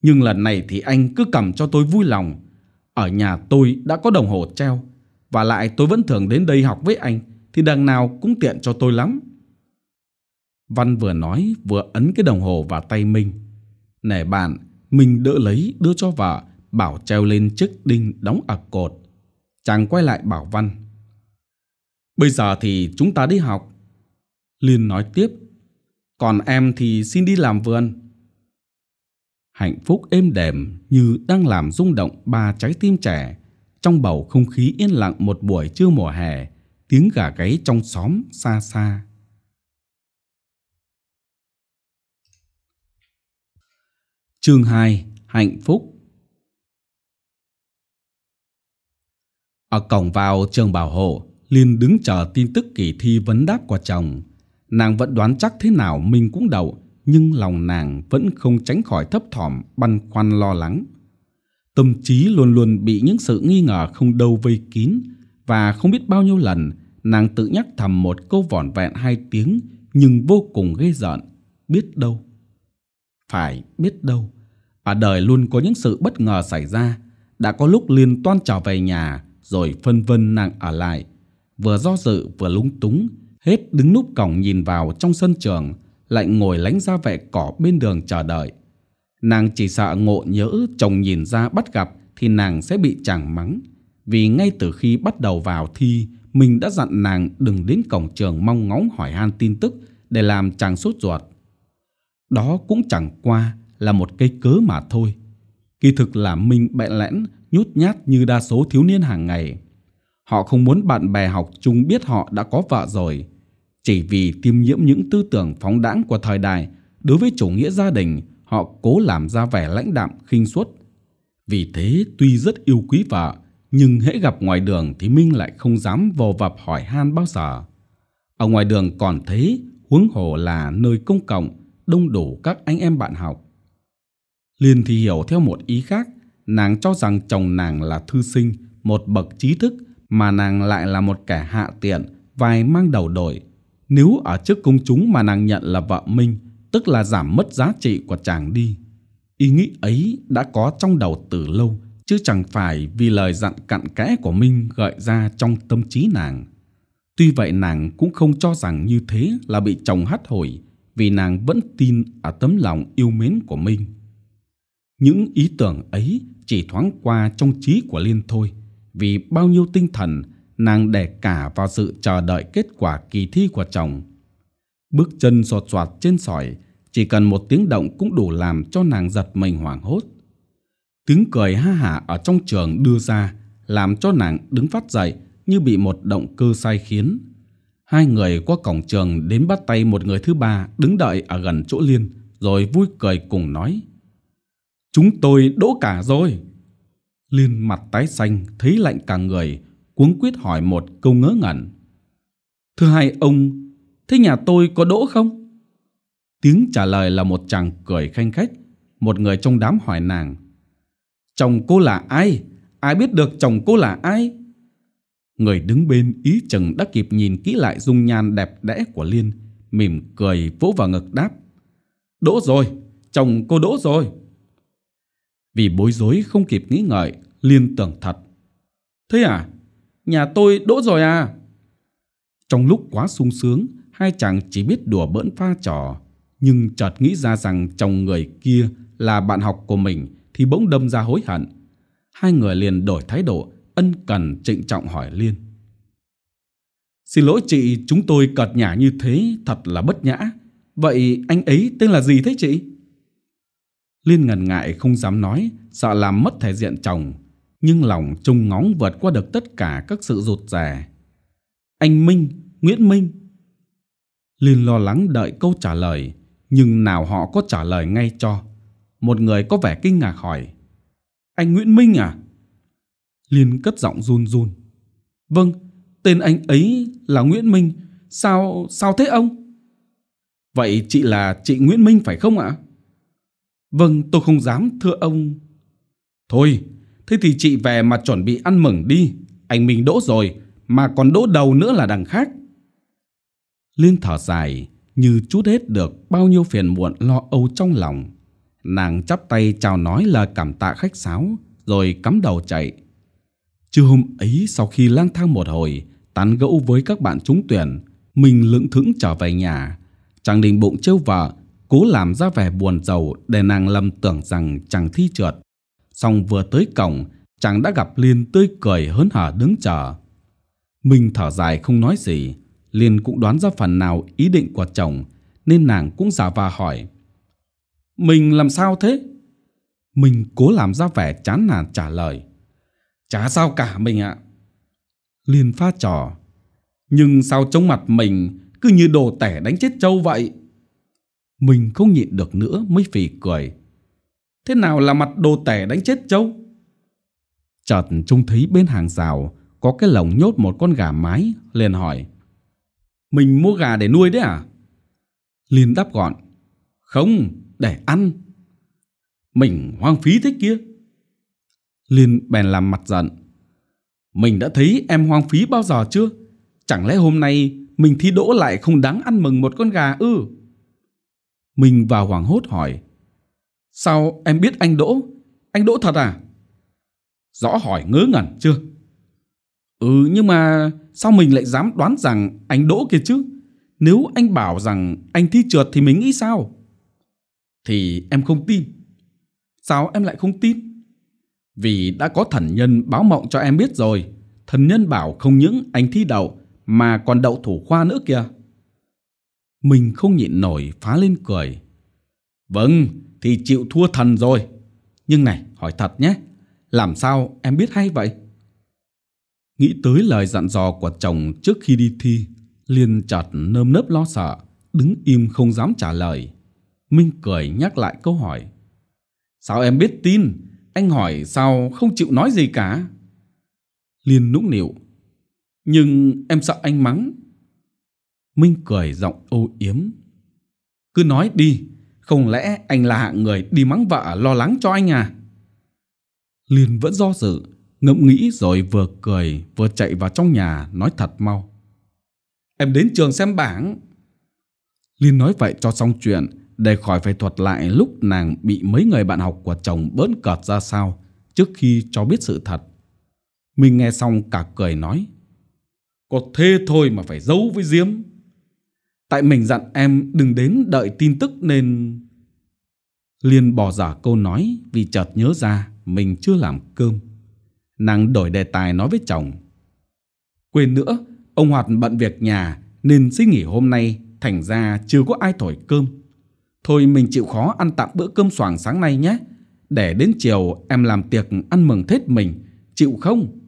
Nhưng lần này thì anh cứ cầm cho tôi vui lòng. Ở nhà tôi đã có đồng hồ treo và lại tôi vẫn thường đến đây học với anh thì đằng nào cũng tiện cho tôi lắm. Văn vừa nói vừa ấn cái đồng hồ vào tay mình. Nè bạn, mình đỡ lấy đưa cho vợ, bảo treo lên chiếc đinh đóng ở cột. Chàng quay lại bảo Văn. Bây giờ thì chúng ta đi học. Liên nói tiếp. Còn em thì xin đi làm vườn. Hạnh phúc êm đềm như đang làm rung động ba trái tim trẻ trong bầu không khí yên lặng một buổi trưa mùa hè tiếng gà gáy trong xóm xa xa. Chương 2: Hạnh phúc. Ở à, cổng vào trường bảo hộ, Liên đứng chờ tin tức kỳ thi vấn đáp của chồng. Nàng vẫn đoán chắc thế nào mình cũng đậu, nhưng lòng nàng vẫn không tránh khỏi thấp thỏm, băn khoăn lo lắng. Tâm trí luôn luôn bị những sự nghi ngờ không đâu vây kín và không biết bao nhiêu lần Nàng tự nhắc thầm một câu vỏn vẹn hai tiếng nhưng vô cùng ghê giận. Biết đâu? Phải biết đâu. Ở à, đời luôn có những sự bất ngờ xảy ra. Đã có lúc liền toan trở về nhà rồi phân vân nàng ở lại. Vừa do dự vừa lúng túng. Hết đứng núp cổng nhìn vào trong sân trường lại ngồi lánh ra vẻ cỏ bên đường chờ đợi. Nàng chỉ sợ ngộ nhớ chồng nhìn ra bắt gặp thì nàng sẽ bị chẳng mắng. Vì ngay từ khi bắt đầu vào thi, mình đã dặn nàng đừng đến cổng trường mong ngóng hỏi han tin tức để làm chàng sốt ruột. Đó cũng chẳng qua là một cây cớ mà thôi. Kỳ thực là mình bẹn lẽn, nhút nhát như đa số thiếu niên hàng ngày. Họ không muốn bạn bè học chung biết họ đã có vợ rồi. Chỉ vì tiêm nhiễm những tư tưởng phóng đãng của thời đại đối với chủ nghĩa gia đình, họ cố làm ra vẻ lãnh đạm khinh suất. Vì thế tuy rất yêu quý vợ, nhưng hễ gặp ngoài đường thì Minh lại không dám vồ vập hỏi han bao giờ. Ở ngoài đường còn thấy huống hồ là nơi công cộng, đông đủ các anh em bạn học. Liên thì hiểu theo một ý khác, nàng cho rằng chồng nàng là thư sinh, một bậc trí thức mà nàng lại là một kẻ hạ tiện, vai mang đầu đội. Nếu ở trước công chúng mà nàng nhận là vợ Minh, tức là giảm mất giá trị của chàng đi. Ý nghĩ ấy đã có trong đầu từ lâu chứ chẳng phải vì lời dặn cặn kẽ của Minh gợi ra trong tâm trí nàng. Tuy vậy nàng cũng không cho rằng như thế là bị chồng hắt hủi vì nàng vẫn tin ở tấm lòng yêu mến của Minh. Những ý tưởng ấy chỉ thoáng qua trong trí của Liên thôi, vì bao nhiêu tinh thần nàng để cả vào sự chờ đợi kết quả kỳ thi của chồng. Bước chân sột soạt trên sỏi, chỉ cần một tiếng động cũng đủ làm cho nàng giật mình hoảng hốt – Tiếng cười ha hả ở trong trường đưa ra làm cho nàng đứng phát dậy như bị một động cơ sai khiến. Hai người qua cổng trường đến bắt tay một người thứ ba đứng đợi ở gần chỗ Liên rồi vui cười cùng nói. Chúng tôi đỗ cả rồi. Liên mặt tái xanh thấy lạnh cả người cuống quyết hỏi một câu ngớ ngẩn. Thưa hai ông, thế nhà tôi có đỗ không? Tiếng trả lời là một chàng cười khanh khách. Một người trong đám hỏi nàng Chồng cô là ai? Ai biết được chồng cô là ai? Người đứng bên ý chừng đã kịp nhìn kỹ lại dung nhan đẹp đẽ của Liên, mỉm cười vỗ vào ngực đáp. Đỗ rồi, chồng cô đỗ rồi. Vì bối rối không kịp nghĩ ngợi, Liên tưởng thật. Thế à? Nhà tôi đỗ rồi à? Trong lúc quá sung sướng, hai chàng chỉ biết đùa bỡn pha trò. Nhưng chợt nghĩ ra rằng chồng người kia là bạn học của mình thì bỗng đâm ra hối hận. Hai người liền đổi thái độ, ân cần trịnh trọng hỏi Liên. Xin lỗi chị, chúng tôi cật nhả như thế thật là bất nhã. Vậy anh ấy tên là gì thế chị? Liên ngần ngại không dám nói, sợ làm mất thể diện chồng, nhưng lòng trung ngóng vượt qua được tất cả các sự rụt rè. Anh Minh, Nguyễn Minh. Liên lo lắng đợi câu trả lời, nhưng nào họ có trả lời ngay cho. Một người có vẻ kinh ngạc hỏi Anh Nguyễn Minh à? Liên cất giọng run run Vâng, tên anh ấy là Nguyễn Minh Sao, sao thế ông? Vậy chị là chị Nguyễn Minh phải không ạ? Vâng, tôi không dám thưa ông Thôi, thế thì chị về mà chuẩn bị ăn mừng đi Anh Minh đỗ rồi Mà còn đỗ đầu nữa là đằng khác Liên thở dài như chút hết được bao nhiêu phiền muộn lo âu trong lòng. Nàng chắp tay chào nói lời cảm tạ khách sáo Rồi cắm đầu chạy Trưa hôm ấy sau khi lang thang một hồi Tán gẫu với các bạn trúng tuyển Mình lưỡng thững trở về nhà Chàng định bụng trêu vợ Cố làm ra vẻ buồn giàu Để nàng lầm tưởng rằng chàng thi trượt Xong vừa tới cổng Chàng đã gặp Liên tươi cười hớn hở đứng chờ Mình thở dài không nói gì Liên cũng đoán ra phần nào ý định của chồng Nên nàng cũng giả và hỏi mình làm sao thế? Mình cố làm ra vẻ chán nản trả lời. Chả sao cả mình ạ. À. Liên pha trò. Nhưng sao trông mặt mình cứ như đồ tẻ đánh chết trâu vậy? Mình không nhịn được nữa mới phì cười. Thế nào là mặt đồ tẻ đánh chết trâu? Chợt trông thấy bên hàng rào có cái lồng nhốt một con gà mái liền hỏi. Mình mua gà để nuôi đấy à? Liên đáp gọn. Không, để ăn mình hoang phí thế kia liên bèn làm mặt giận mình đã thấy em hoang phí bao giờ chưa chẳng lẽ hôm nay mình thi đỗ lại không đáng ăn mừng một con gà ư mình vào hoàng hốt hỏi sao em biết anh đỗ anh đỗ thật à rõ hỏi ngớ ngẩn chưa ừ nhưng mà sao mình lại dám đoán rằng anh đỗ kia chứ nếu anh bảo rằng anh thi trượt thì mình nghĩ sao thì em không tin. Sao em lại không tin? Vì đã có thần nhân báo mộng cho em biết rồi. Thần nhân bảo không những anh thi đậu mà còn đậu thủ khoa nữa kìa. Mình không nhịn nổi phá lên cười. Vâng, thì chịu thua thần rồi. Nhưng này, hỏi thật nhé, làm sao em biết hay vậy? Nghĩ tới lời dặn dò của chồng trước khi đi thi, liền chợt nơm nớp lo sợ, đứng im không dám trả lời. Minh cười nhắc lại câu hỏi. Sao em biết tin? Anh hỏi sao không chịu nói gì cả? Liên nũng nịu. Nhưng em sợ anh mắng. Minh cười giọng ô yếm. Cứ nói đi, không lẽ anh là hạng người đi mắng vợ lo lắng cho anh à? Liên vẫn do dự, ngẫm nghĩ rồi vừa cười vừa chạy vào trong nhà nói thật mau. Em đến trường xem bảng. Liên nói vậy cho xong chuyện, để khỏi phải thuật lại lúc nàng bị mấy người bạn học của chồng bỡn cợt ra sao trước khi cho biết sự thật. Mình nghe xong cả cười nói. Có thế thôi mà phải giấu với Diếm. Tại mình dặn em đừng đến đợi tin tức nên... Liên bỏ giả câu nói vì chợt nhớ ra mình chưa làm cơm. Nàng đổi đề tài nói với chồng. Quên nữa, ông Hoạt bận việc nhà nên xin nghỉ hôm nay thành ra chưa có ai thổi cơm. Thôi mình chịu khó ăn tạm bữa cơm xoàng sáng nay nhé. Để đến chiều em làm tiệc ăn mừng thết mình, chịu không?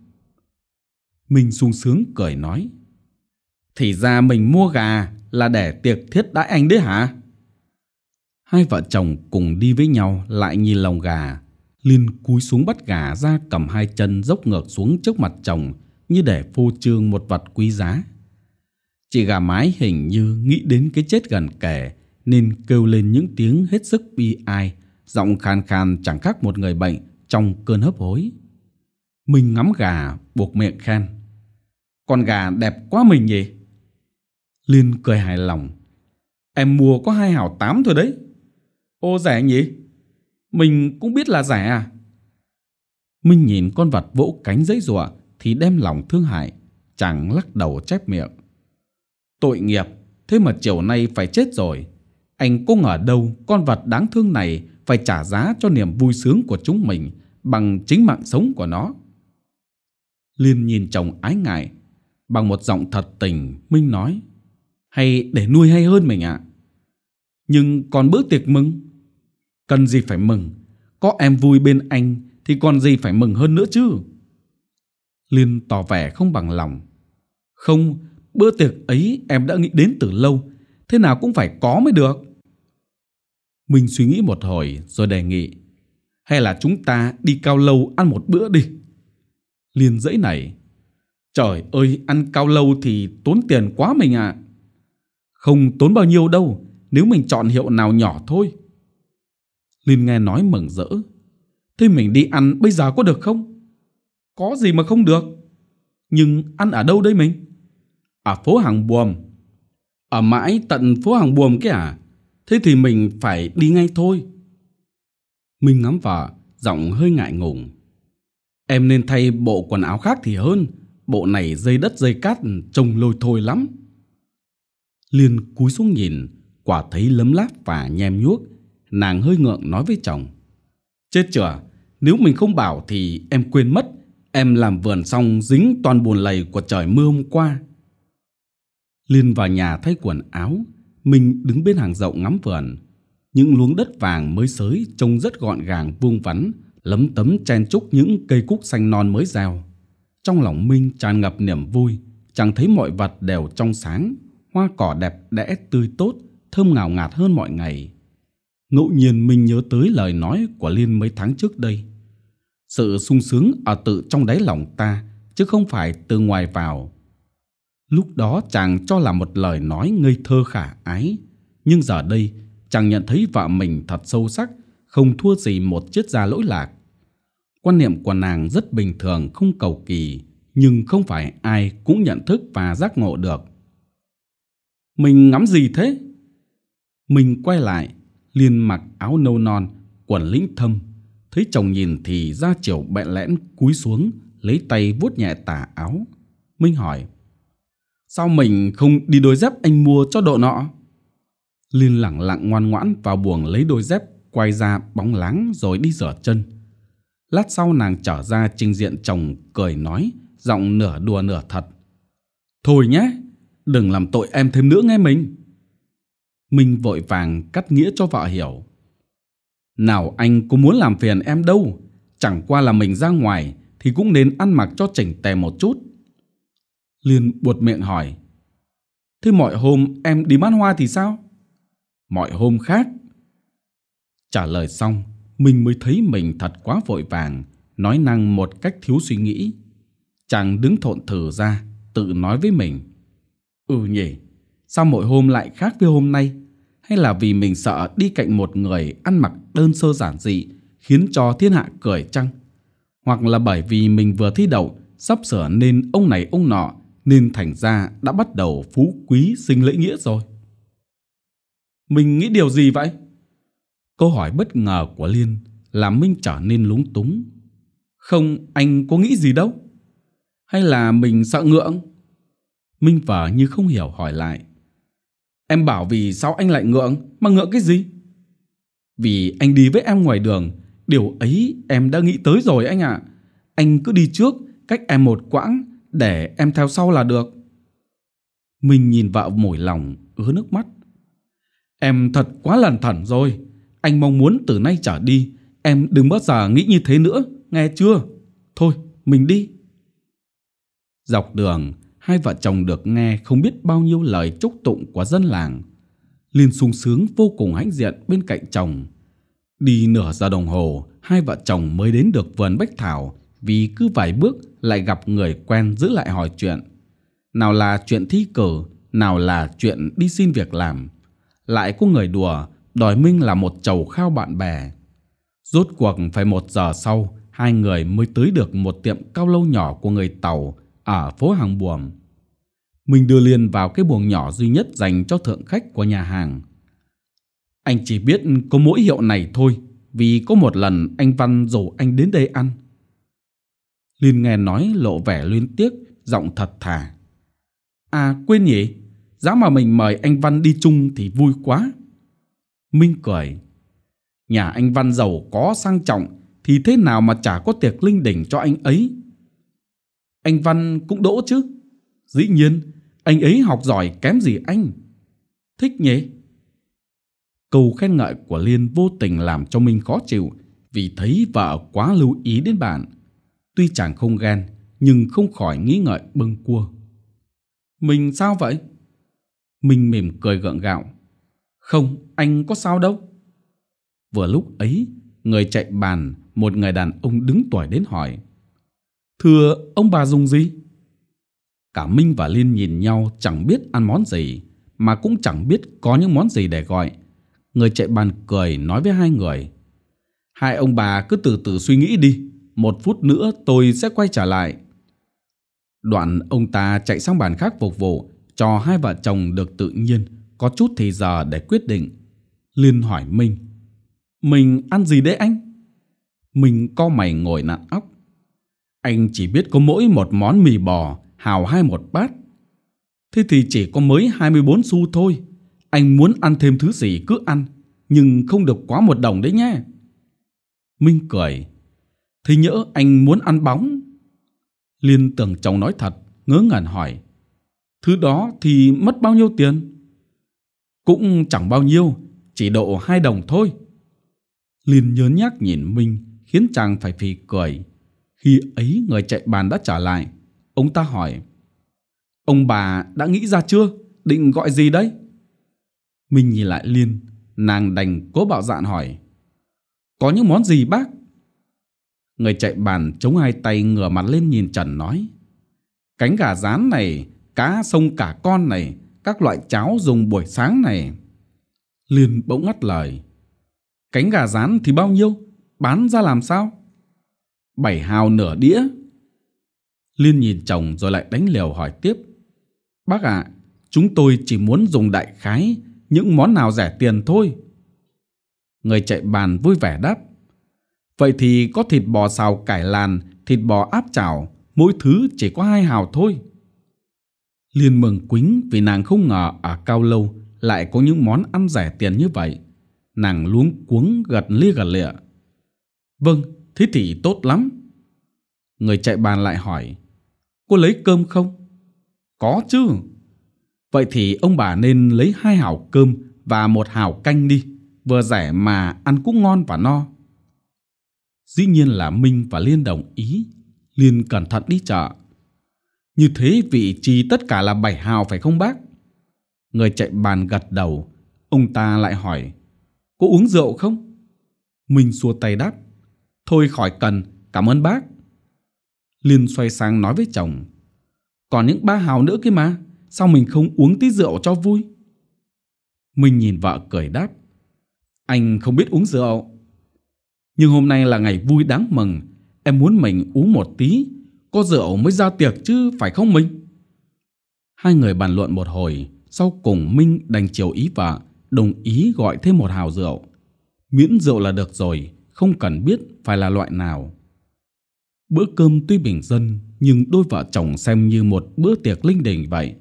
Mình sung sướng cười nói. Thì ra mình mua gà là để tiệc thiết đãi anh đấy hả? Hai vợ chồng cùng đi với nhau lại nhìn lòng gà. Liên cúi xuống bắt gà ra cầm hai chân dốc ngược xuống trước mặt chồng như để phô trương một vật quý giá. Chị gà mái hình như nghĩ đến cái chết gần kề nên kêu lên những tiếng hết sức bi ai, giọng khan khan chẳng khác một người bệnh trong cơn hấp hối. Mình ngắm gà, buộc miệng khen. Con gà đẹp quá mình nhỉ? Liên cười hài lòng. Em mua có hai hảo tám thôi đấy. Ô rẻ nhỉ? Mình cũng biết là rẻ à? Mình nhìn con vật vỗ cánh dãy dọa thì đem lòng thương hại, chẳng lắc đầu chép miệng. Tội nghiệp, thế mà chiều nay phải chết rồi. Anh có ngờ đâu con vật đáng thương này phải trả giá cho niềm vui sướng của chúng mình bằng chính mạng sống của nó. Liên nhìn chồng ái ngại, bằng một giọng thật tình, Minh nói, hay để nuôi hay hơn mình ạ. Nhưng còn bữa tiệc mừng, cần gì phải mừng, có em vui bên anh thì còn gì phải mừng hơn nữa chứ. Liên tỏ vẻ không bằng lòng. Không, bữa tiệc ấy em đã nghĩ đến từ lâu, thế nào cũng phải có mới được. Mình suy nghĩ một hồi rồi đề nghị. Hay là chúng ta đi cao lâu ăn một bữa đi. Liên dãy này. Trời ơi, ăn cao lâu thì tốn tiền quá mình ạ. À. Không tốn bao nhiêu đâu, nếu mình chọn hiệu nào nhỏ thôi. Liên nghe nói mừng rỡ. Thế mình đi ăn bây giờ có được không? Có gì mà không được. Nhưng ăn ở đâu đây mình? Ở phố Hàng Buồm. Ở mãi tận phố Hàng Buồm kia à? Thế thì mình phải đi ngay thôi. Minh ngắm vợ, giọng hơi ngại ngùng. Em nên thay bộ quần áo khác thì hơn. Bộ này dây đất dây cát trông lôi thôi lắm. Liên cúi xuống nhìn, quả thấy lấm láp và nhem nhuốc. Nàng hơi ngượng nói với chồng. Chết chửa, nếu mình không bảo thì em quên mất. Em làm vườn xong dính toàn buồn lầy của trời mưa hôm qua. Liên vào nhà thay quần áo, mình đứng bên hàng rộng ngắm vườn. Những luống đất vàng mới sới trông rất gọn gàng vuông vắn, lấm tấm chen chúc những cây cúc xanh non mới gieo. Trong lòng Minh tràn ngập niềm vui, chẳng thấy mọi vật đều trong sáng, hoa cỏ đẹp đẽ tươi tốt, thơm ngào ngạt hơn mọi ngày. Ngẫu nhiên mình nhớ tới lời nói của Liên mấy tháng trước đây. Sự sung sướng ở tự trong đáy lòng ta, chứ không phải từ ngoài vào. Lúc đó chàng cho là một lời nói ngây thơ khả ái, nhưng giờ đây chàng nhận thấy vợ mình thật sâu sắc, không thua gì một chiếc da lỗi lạc. Quan niệm của nàng rất bình thường, không cầu kỳ, nhưng không phải ai cũng nhận thức và giác ngộ được. Mình ngắm gì thế? Mình quay lại, liền mặc áo nâu non, quần lĩnh thâm. Thấy chồng nhìn thì ra chiều bẹn lẽn cúi xuống, lấy tay vuốt nhẹ tà áo. Minh hỏi, Sao mình không đi đôi dép anh mua cho độ nọ? Liên lặng lặng ngoan ngoãn vào buồng lấy đôi dép, quay ra bóng láng rồi đi rửa chân. Lát sau nàng trở ra trình diện chồng cười nói, giọng nửa đùa nửa thật. Thôi nhé, đừng làm tội em thêm nữa nghe mình. Minh vội vàng cắt nghĩa cho vợ hiểu. Nào anh có muốn làm phiền em đâu, chẳng qua là mình ra ngoài thì cũng nên ăn mặc cho chỉnh tề một chút Liên buột miệng hỏi. Thế mọi hôm em đi bán hoa thì sao? Mọi hôm khác. Trả lời xong, mình mới thấy mình thật quá vội vàng, nói năng một cách thiếu suy nghĩ. Chàng đứng thộn thử ra, tự nói với mình. Ừ nhỉ, sao mỗi hôm lại khác với hôm nay? Hay là vì mình sợ đi cạnh một người ăn mặc đơn sơ giản dị khiến cho thiên hạ cười chăng? Hoặc là bởi vì mình vừa thi đậu, sắp sửa nên ông này ông nọ nên thành ra đã bắt đầu phú quý sinh lễ nghĩa rồi. Mình nghĩ điều gì vậy? Câu hỏi bất ngờ của Liên làm Minh trở nên lúng túng. Không, anh có nghĩ gì đâu. Hay là mình sợ ngượng? Minh vờ như không hiểu hỏi lại. Em bảo vì sao anh lại ngượng, mà ngượng cái gì? Vì anh đi với em ngoài đường, điều ấy em đã nghĩ tới rồi anh ạ. À. Anh cứ đi trước, cách em một quãng, để em theo sau là được. Mình nhìn vợ mồi lòng, ứa nước mắt. Em thật quá lẩn thẩn rồi. Anh mong muốn từ nay trở đi, em đừng bao giờ nghĩ như thế nữa, nghe chưa? Thôi, mình đi. Dọc đường, hai vợ chồng được nghe không biết bao nhiêu lời chúc tụng của dân làng. Liên sung sướng vô cùng hãnh diện bên cạnh chồng. Đi nửa giờ đồng hồ, hai vợ chồng mới đến được vườn bách thảo vì cứ vài bước lại gặp người quen giữ lại hỏi chuyện. Nào là chuyện thi cử, nào là chuyện đi xin việc làm. Lại có người đùa, đòi Minh là một chầu khao bạn bè. Rốt cuộc phải một giờ sau, hai người mới tới được một tiệm cao lâu nhỏ của người Tàu ở phố Hàng Buồm. Mình đưa liền vào cái buồng nhỏ duy nhất dành cho thượng khách của nhà hàng. Anh chỉ biết có mỗi hiệu này thôi, vì có một lần anh Văn rủ anh đến đây ăn – Linh nghe nói lộ vẻ luyến tiếc, giọng thật thà. À quên nhỉ, giá mà mình mời anh Văn đi chung thì vui quá. Minh cười. Nhà anh Văn giàu có sang trọng thì thế nào mà chả có tiệc linh đỉnh cho anh ấy. Anh Văn cũng đỗ chứ. Dĩ nhiên, anh ấy học giỏi kém gì anh. Thích nhỉ? Câu khen ngợi của Liên vô tình làm cho Minh khó chịu vì thấy vợ quá lưu ý đến bạn Tuy chàng không ghen, nhưng không khỏi nghĩ ngợi bâng cua. Mình sao vậy? Mình mỉm cười gượng gạo. Không, anh có sao đâu. Vừa lúc ấy, người chạy bàn, một người đàn ông đứng tuổi đến hỏi. Thưa, ông bà dùng gì? Cả Minh và Liên nhìn nhau chẳng biết ăn món gì, mà cũng chẳng biết có những món gì để gọi. Người chạy bàn cười nói với hai người. Hai ông bà cứ từ từ suy nghĩ đi, một phút nữa tôi sẽ quay trở lại. Đoạn ông ta chạy sang bàn khác phục vụ cho hai vợ chồng được tự nhiên, có chút thời giờ để quyết định. Liên hỏi Minh, mình ăn gì đấy anh? Mình co mày ngồi nặn óc. Anh chỉ biết có mỗi một món mì bò, hào hai một bát. Thế thì chỉ có mới 24 xu thôi. Anh muốn ăn thêm thứ gì cứ ăn, nhưng không được quá một đồng đấy nhé. Minh cười, thì nhỡ anh muốn ăn bóng? Liên tưởng chồng nói thật, ngớ ngẩn hỏi. Thứ đó thì mất bao nhiêu tiền? Cũng chẳng bao nhiêu, chỉ độ hai đồng thôi. Liên nhớ nhác nhìn Minh, khiến chàng phải phì cười. Khi ấy người chạy bàn đã trả lại, ông ta hỏi. Ông bà đã nghĩ ra chưa? Định gọi gì đấy? Minh nhìn lại Liên, nàng đành cố bạo dạn hỏi. Có những món gì bác? Người chạy bàn chống hai tay ngửa mặt lên nhìn Trần nói. Cánh gà rán này, cá sông cả con này, các loại cháo dùng buổi sáng này. Liên bỗng ngắt lời. Cánh gà rán thì bao nhiêu? Bán ra làm sao? Bảy hào nửa đĩa. Liên nhìn chồng rồi lại đánh liều hỏi tiếp. Bác ạ, chúng tôi chỉ muốn dùng đại khái những món nào rẻ tiền thôi. Người chạy bàn vui vẻ đáp. Vậy thì có thịt bò xào cải làn, thịt bò áp chảo, mỗi thứ chỉ có hai hào thôi. Liên mừng quính vì nàng không ngờ ở Cao Lâu lại có những món ăn rẻ tiền như vậy. Nàng luống cuống gật lia gật lịa. Vâng, thế thì tốt lắm. Người chạy bàn lại hỏi, cô lấy cơm không? Có chứ. Vậy thì ông bà nên lấy hai hảo cơm và một hảo canh đi, vừa rẻ mà ăn cũng ngon và no. Dĩ nhiên là Minh và Liên đồng ý. Liên cẩn thận đi chợ. Như thế vị trí tất cả là bảy hào phải không bác? Người chạy bàn gật đầu. Ông ta lại hỏi. Có uống rượu không? Minh xua tay đáp. Thôi khỏi cần, cảm ơn bác. Liên xoay sang nói với chồng. Còn những ba hào nữa kia mà, sao mình không uống tí rượu cho vui? Minh nhìn vợ cười đáp. Anh không biết uống rượu. Nhưng hôm nay là ngày vui đáng mừng, em muốn mình uống một tí, có rượu mới ra tiệc chứ phải không Minh? Hai người bàn luận một hồi, sau cùng Minh đành chiều ý vợ, đồng ý gọi thêm một hào rượu. Miễn rượu là được rồi, không cần biết phải là loại nào. Bữa cơm tuy bình dân, nhưng đôi vợ chồng xem như một bữa tiệc linh đình vậy.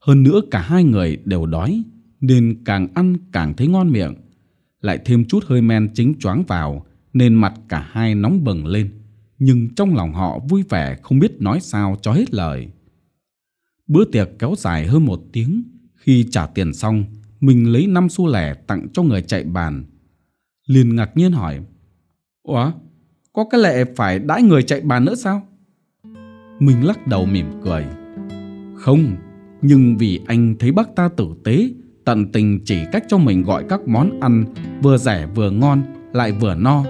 Hơn nữa cả hai người đều đói, nên càng ăn càng thấy ngon miệng. Lại thêm chút hơi men chính choáng vào, nên mặt cả hai nóng bừng lên nhưng trong lòng họ vui vẻ không biết nói sao cho hết lời bữa tiệc kéo dài hơn một tiếng khi trả tiền xong mình lấy năm xu lẻ tặng cho người chạy bàn liền ngạc nhiên hỏi ủa có cái lệ phải đãi người chạy bàn nữa sao mình lắc đầu mỉm cười không nhưng vì anh thấy bác ta tử tế tận tình chỉ cách cho mình gọi các món ăn vừa rẻ vừa ngon lại vừa no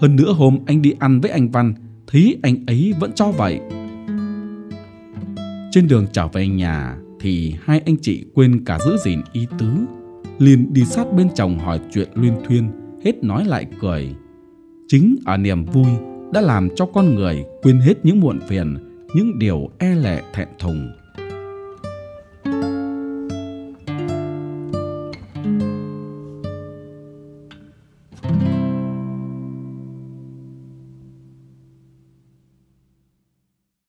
hơn nữa hôm anh đi ăn với anh Văn Thấy anh ấy vẫn cho vậy Trên đường trở về nhà Thì hai anh chị quên cả giữ gìn ý tứ liền đi sát bên chồng hỏi chuyện luyên thuyên Hết nói lại cười Chính ở niềm vui Đã làm cho con người quên hết những muộn phiền Những điều e lệ thẹn thùng